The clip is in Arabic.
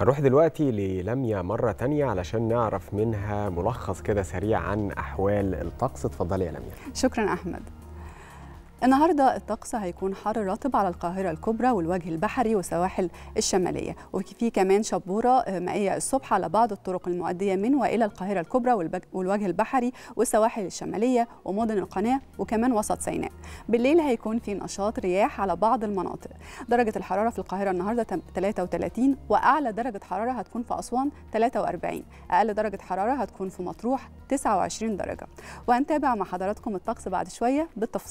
هنروح دلوقتي للميا مرة تانية علشان نعرف منها ملخص كده سريع عن أحوال الطقس اتفضلي يا لميا شكرا أحمد النهارده الطقس هيكون حر رطب على القاهره الكبرى والوجه البحري والسواحل الشماليه وفي كمان شبوره آه، مائيه الصبح على بعض الطرق المؤديه من والى القاهره الكبرى والوجه البحري والسواحل الشماليه ومدن القناه وكمان وسط سيناء بالليل هيكون في نشاط رياح على بعض المناطق درجه الحراره في القاهره النهارده 33 واعلى درجه حراره هتكون في اسوان 43 اقل درجه حراره هتكون في مطروح 29 درجه وهنتابع مع حضراتكم الطقس بعد شويه بالتفصيل